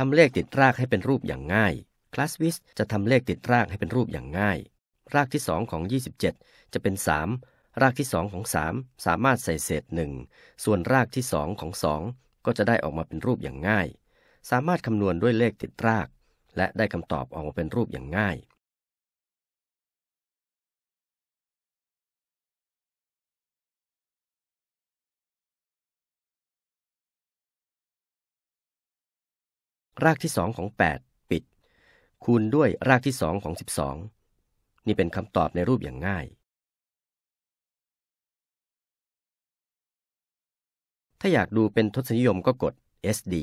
ทำเลขติดรากให้เป็นรูปอย่างง่ายคลาสวิสจะทำเลขติดรากให้เป็นรูปอย่างง่าย รากที่สองของ 27 จะเป็น 3 รากที่สองของ3 สามารถใส่เศษ 1 ส่วนรากที่สองของ 2 ก็จะได้ออกมาเป็นรูปอย่างง่าย สามารถคำนวณด้วยเลขติดราก และได้คำตอบออกมาเป็นรูปอย่างง่ายรากที่สองของ 8 ปิด คูณด้วยรากที่สองของ 12 นี่เป็นคำตอบในรูปอย่างง่าย ถ้าอยากดูเป็นทศนิยมก็กด SD